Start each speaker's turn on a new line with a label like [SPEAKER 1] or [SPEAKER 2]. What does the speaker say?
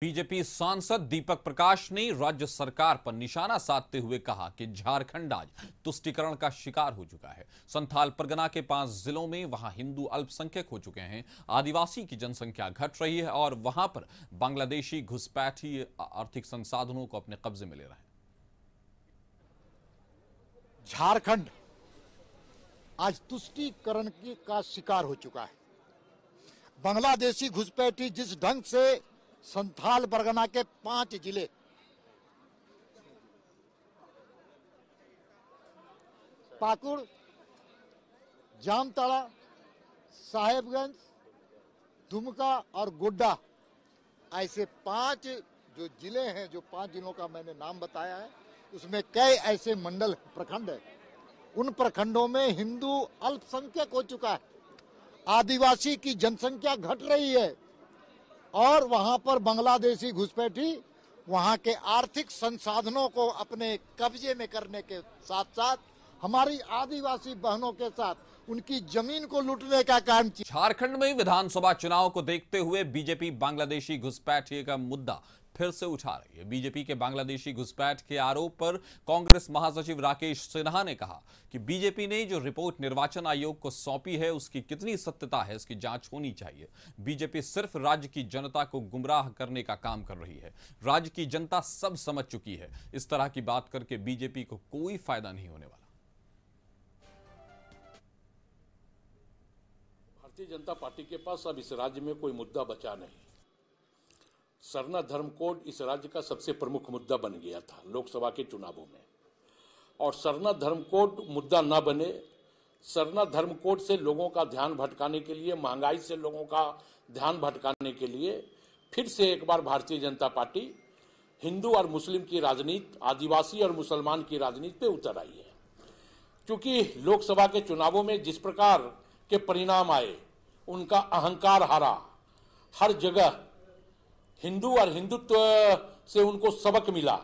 [SPEAKER 1] BJP सांसद दीपक प्रकाश ने राज्य सरकार पर निशाना साधते हुए कहा कि झारखंड आज तुष्टिकरण का शिकार हो चुका है संथाल परगना के पांच जिलों में वहां हिंदू अल्पसंख्यक हो चुके हैं आदिवासी की जनसंख्या घट रही है और वहां पर बांग्लादेशी घुसपैठी आर्थिक संसाधनों को अपने कब्जे में ले रहे हैं
[SPEAKER 2] झारखंड आज तुष्टिकरण का शिकार हो चुका है बांग्लादेशी घुसपैठी जिस ढंग से संथाल परगना के पांच जिले पाकुड़ जामताड़ा साहेबगंज दुमका और गोड्डा ऐसे पांच जो जिले हैं जो पांच जिलों का मैंने नाम बताया है उसमें कई ऐसे मंडल प्रखंड है उन प्रखंडों में हिंदू अल्पसंख्यक हो चुका है आदिवासी की जनसंख्या घट रही है और वहाँ पर बांग्लादेशी घुसपैठी वहाँ के आर्थिक संसाधनों को अपने कब्जे में करने के साथ साथ हमारी आदिवासी बहनों के साथ उनकी जमीन को लूटने
[SPEAKER 1] का काम झारखंड में विधानसभा चुनाव को देखते हुए बीजेपी बांग्लादेशी घुसपैठिए का मुद्दा फिर से उठा रही है बीजेपी के बांग्लादेशी घुसपैठ के आरोप पर कांग्रेस महासचिव राकेश सिन्हा ने कहा कि बीजेपी ने जो रिपोर्ट निर्वाचन आयोग को सौंपी है उसकी कितनी सत्यता है इसकी जांच होनी चाहिए बीजेपी सिर्फ राज्य की जनता को गुमराह करने का काम कर रही है राज्य की जनता सब समझ चुकी है इस तरह की बात करके बीजेपी को कोई फायदा नहीं होने वाला
[SPEAKER 3] भारतीय जनता पार्टी के पास अब इस राज्य में कोई मुद्दा बचा नहीं सरना धर्म कोड इस राज्य का सबसे प्रमुख मुद्दा बन गया था लोकसभा के चुनावों में और सरना धर्म कोड मुद्दा न बने सरना धर्म कोड से लोगों का ध्यान भटकाने के लिए महंगाई से लोगों का ध्यान भटकाने के लिए फिर से एक बार भारतीय जनता पार्टी हिंदू और मुस्लिम की राजनीति आदिवासी और मुसलमान की राजनीति पे उतर आई है क्योंकि लोकसभा के चुनावों में जिस प्रकार के परिणाम आए उनका अहंकार हारा हर जगह हिंदू और हिंदुत्व से उनको सबक मिला